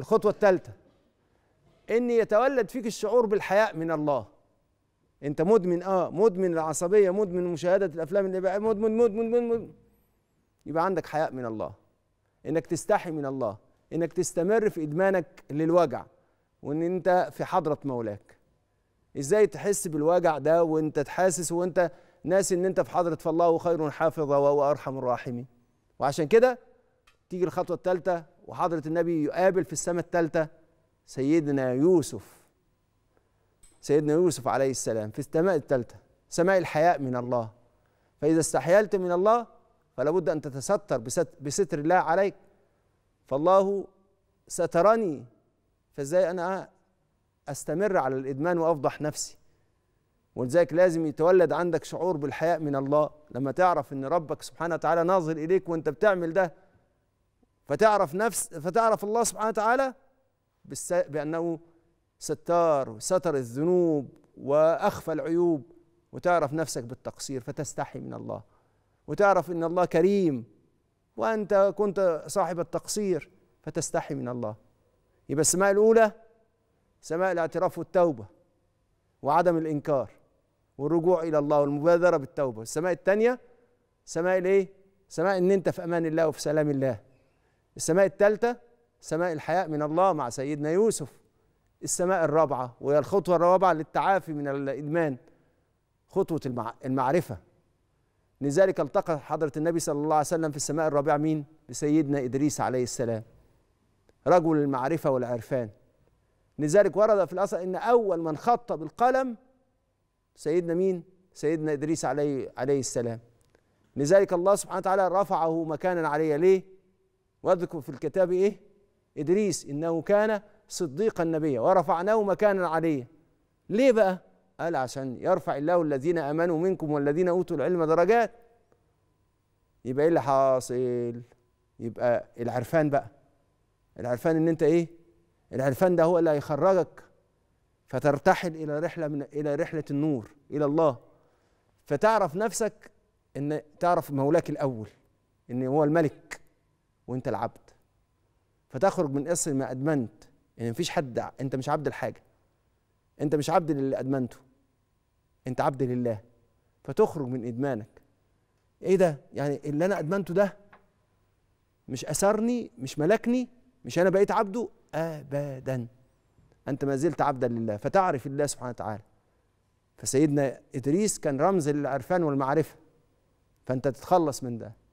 الخطوة الثالثة إن يتولد فيك الشعور بالحياء من الله أنت مدمن أه مدمن العصبية مدمن مشاهدة الأفلام الإباحية مدمن مدمن مدمن, مدمن. يبقى عندك حياء من الله إنك تستحي من الله إنك تستمر في إدمانك للوجع وإن أنت في حضرة مولاك إزاي تحس بالوجع ده وأنت تحاسس وأنت ناسي إن أنت في حضرة فالله خير حافظ وهو أرحم الراحمين وعشان كده تيجي الخطوة الثالثة وحضرة النبي يقابل في السماء الثالثة سيدنا يوسف سيدنا يوسف عليه السلام في السماء الثالثة سماء الحياء من الله فإذا استحيلت من الله فلا بد أن تتستر بستر الله عليك فالله سترني فازاي أنا أستمر على الإدمان وأفضح نفسي ولذلك لازم يتولد عندك شعور بالحياء من الله لما تعرف ان ربك سبحانه وتعالى ناظر اليك وانت بتعمل ده فتعرف نفس فتعرف الله سبحانه وتعالى بأنه ستار ستر الذنوب وأخفى العيوب وتعرف نفسك بالتقصير فتستحي من الله وتعرف ان الله كريم وانت كنت صاحب التقصير فتستحي من الله يبقى السماء الاولى سماء الاعتراف والتوبه وعدم الانكار والرجوع الى الله والمبادره بالتوبه السماء الثانيه سماء الايه سماء ان انت في امان الله وفي سلام الله السماء الثالثة سماء الحياء من الله مع سيدنا يوسف السماء الرابعة وهي الخطوة الرابعة للتعافي من الإدمان خطوة المعرفة لذلك التقى حضرة النبي صلى الله عليه وسلم في السماء الرابعة مين؟ بسيدنا إدريس عليه السلام رجل المعرفة والعرفان لذلك ورد في الأثر أن أول من خط بالقلم سيدنا مين؟ سيدنا إدريس عليه عليه السلام لذلك الله سبحانه وتعالى رفعه مكانا عليه ليه؟ واذكر في الكتاب ايه ادريس انه كان صديقا نبيا ورفعناه مكانا عليا ليه بقى قال عشان يرفع الله الذين امنوا منكم والذين اوتوا العلم درجات يبقى ايه اللي حاصل يبقى العرفان بقى العرفان ان انت ايه العرفان ده هو اللي هيخرجك فترتحل الى رحله من الى رحله النور الى الله فتعرف نفسك ان تعرف مولاك الاول ان هو الملك وانت العبد فتخرج من قصر ما ادمنت يعني مفيش حد انت مش عبد الحاجه انت مش عبد للي ادمنته انت عبد لله فتخرج من ادمانك ايه ده يعني اللي انا ادمنته ده مش اسرني مش ملكني مش انا بقيت عبده ابدا انت ما زلت عبدا لله فتعرف الله سبحانه وتعالى فسيدنا ادريس كان رمز للعرفان والمعرفه فانت تتخلص من ده